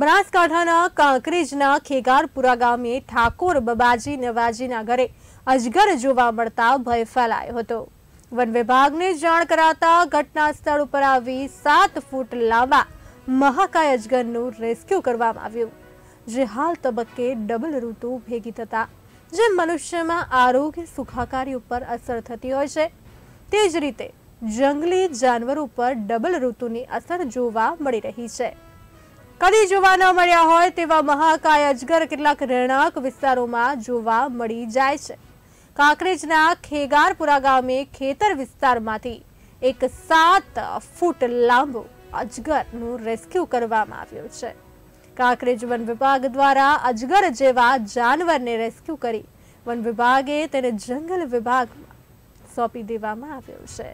બનાસકાંઠાના કાંકરેજના ખેગારપુરા ગામે ઠાકોર બબાજી નવાજીના ઘરે અજગર જોવા મળતા ભય ફેલાયો હતો વન વિભાગને જાણ કરાતા ઘટના સ્થળ ઉપર આવી સાત ફૂટ લાંબા મહાકાય અજગરનું રેસ્ક્યુ કરવામાં આવ્યું જે હાલ તબક્કે ડબલ ઋતુ ભેગી થતા જે મનુષ્યમાં આરોગ્ય સુખાકારી ઉપર અસર થતી હોય છે તે જ રીતે જંગલી જાનવરો ઉપર ડબલ ઋતુની અસર જોવા મળી રહી છે કદી જોવા ન મળ્યા હોય તેવા મહાકાય અજગર કેટલાક રહેણાંક વિસ્તારોમાં જોવા મળી જાય છે કાંકરેજના ખેગારપુરા ગામે ખેતર વિસ્તારમાંથી એક સાત ફૂટ લાંબો અજગરનું રેસ્ક્યુ કરવામાં આવ્યું છે કાંકરેજ વન વિભાગ દ્વારા અજગર જેવા જાનવરને રેસ્ક્યુ કરી વન વિભાગે તેને જંગલ વિભાગમાં સોંપી દેવામાં આવ્યો છે